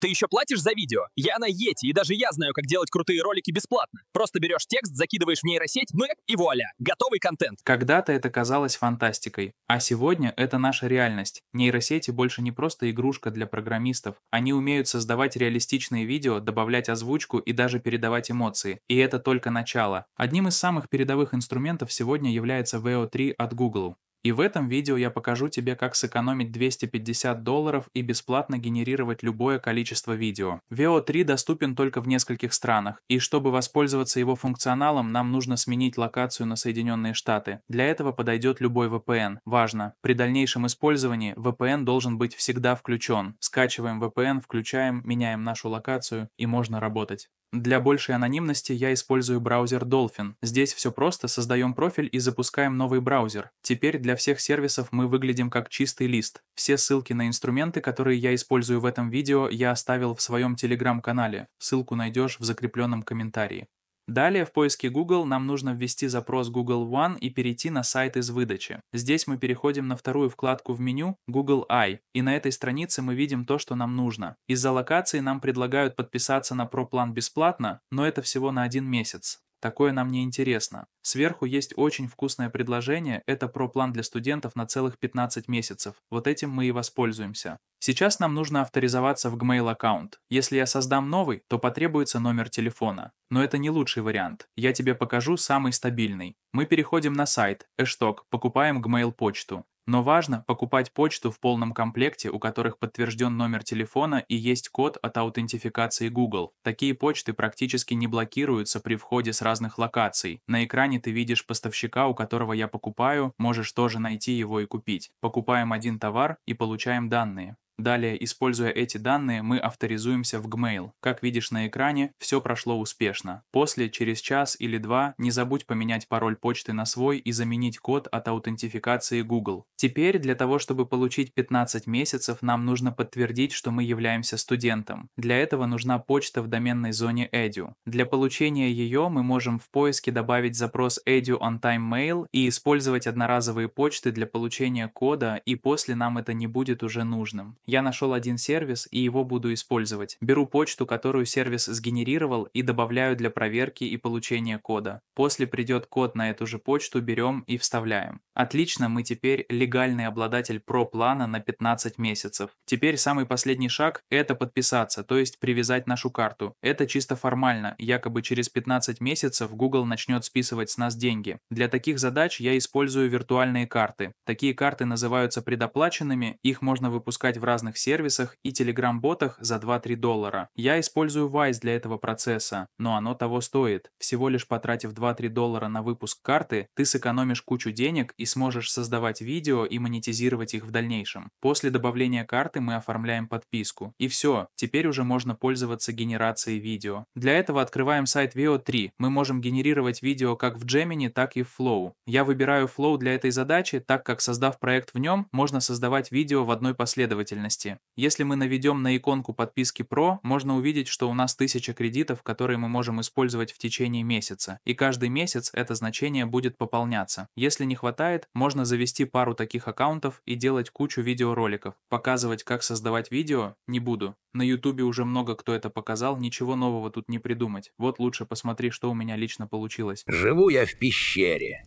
Ты еще платишь за видео? Я на Йети, и даже я знаю, как делать крутые ролики бесплатно. Просто берешь текст, закидываешь в нейросеть, ну и вуаля, готовый контент. Когда-то это казалось фантастикой, а сегодня это наша реальность. Нейросети больше не просто игрушка для программистов. Они умеют создавать реалистичные видео, добавлять озвучку и даже передавать эмоции. И это только начало. Одним из самых передовых инструментов сегодня является VO3 от Google. И в этом видео я покажу тебе, как сэкономить 250 долларов и бесплатно генерировать любое количество видео. VO 3 доступен только в нескольких странах, и чтобы воспользоваться его функционалом, нам нужно сменить локацию на Соединенные Штаты. Для этого подойдет любой VPN. Важно, при дальнейшем использовании VPN должен быть всегда включен. Скачиваем VPN, включаем, меняем нашу локацию и можно работать. Для большей анонимности я использую браузер Dolphin. Здесь все просто, создаем профиль и запускаем новый браузер. Теперь для всех сервисов мы выглядим как чистый лист. Все ссылки на инструменты, которые я использую в этом видео, я оставил в своем телеграм-канале. Ссылку найдешь в закрепленном комментарии. Далее в поиске Google нам нужно ввести запрос Google One и перейти на сайт из выдачи. Здесь мы переходим на вторую вкладку в меню Google i, и на этой странице мы видим то, что нам нужно. Из-за локации нам предлагают подписаться на ProPlan бесплатно, но это всего на один месяц. Такое нам не интересно. Сверху есть очень вкусное предложение, это про-план для студентов на целых 15 месяцев. Вот этим мы и воспользуемся. Сейчас нам нужно авторизоваться в Gmail аккаунт. Если я создам новый, то потребуется номер телефона. Но это не лучший вариант. Я тебе покажу самый стабильный. Мы переходим на сайт, Эшток, покупаем Gmail почту. Но важно покупать почту в полном комплекте, у которых подтвержден номер телефона и есть код от аутентификации Google. Такие почты практически не блокируются при входе с разных локаций. На экране ты видишь поставщика, у которого я покупаю, можешь тоже найти его и купить. Покупаем один товар и получаем данные. Далее, используя эти данные, мы авторизуемся в Gmail. Как видишь на экране, все прошло успешно. После, через час или два, не забудь поменять пароль почты на свой и заменить код от аутентификации Google. Теперь, для того, чтобы получить 15 месяцев, нам нужно подтвердить, что мы являемся студентом. Для этого нужна почта в доменной зоне edu. Для получения ее мы можем в поиске добавить запрос edu on time mail и использовать одноразовые почты для получения кода, и после нам это не будет уже нужным. Я нашел один сервис и его буду использовать. Беру почту, которую сервис сгенерировал, и добавляю для проверки и получения кода. После придет код на эту же почту, берем и вставляем. Отлично, мы теперь легальный обладатель про-плана на 15 месяцев. Теперь самый последний шаг – это подписаться, то есть привязать нашу карту. Это чисто формально, якобы через 15 месяцев Google начнет списывать с нас деньги. Для таких задач я использую виртуальные карты. Такие карты называются предоплаченными, их можно выпускать в разные разных сервисах и телеграм-ботах за 2-3 доллара. Я использую Wise для этого процесса, но оно того стоит. Всего лишь потратив 2-3 доллара на выпуск карты, ты сэкономишь кучу денег и сможешь создавать видео и монетизировать их в дальнейшем. После добавления карты мы оформляем подписку. И все, теперь уже можно пользоваться генерацией видео. Для этого открываем сайт VO3. Мы можем генерировать видео как в Gemini, так и в Flow. Я выбираю Flow для этой задачи, так как создав проект в нем, можно создавать видео в одной последовательности лояльности. Если мы наведем на иконку подписки Pro, можно увидеть, что у нас 1000 кредитов, которые мы можем использовать в течение месяца, и каждый месяц это значение будет пополняться. Если не хватает, можно завести пару таких аккаунтов и делать кучу видеороликов. Показывать, как создавать видео, не буду. На ютубе уже много кто это показал, ничего нового тут не придумать. Вот лучше посмотри, что у меня лично получилось. Живу я в пещере.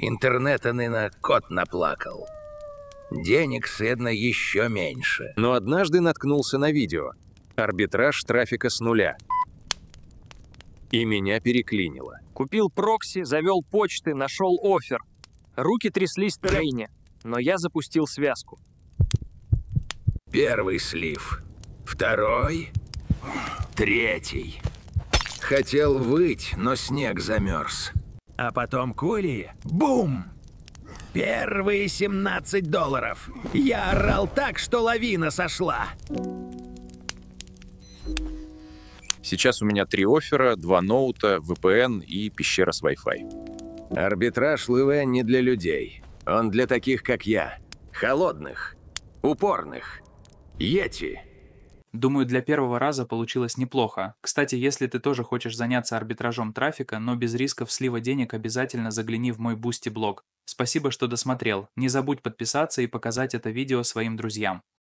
Интернета а на кот наплакал. Денег седна еще меньше. Но однажды наткнулся на видео. Арбитраж трафика с нуля. И меня переклинило. Купил прокси, завел почты, нашел офер. Руки тряслись трейне, но я запустил связку. Первый слив. Второй. Третий. Хотел выть, но снег замерз. А потом курии. Бум! Первые 17 долларов. Я орал так, что лавина сошла. Сейчас у меня три оффера, два ноута, VPN и пещера с Wi-Fi. Арбитраж Луэ не для людей. Он для таких, как я. Холодных, упорных, йети. Думаю, для первого раза получилось неплохо. Кстати, если ты тоже хочешь заняться арбитражом трафика, но без рисков слива денег, обязательно загляни в мой бусти-блог. Спасибо, что досмотрел. Не забудь подписаться и показать это видео своим друзьям.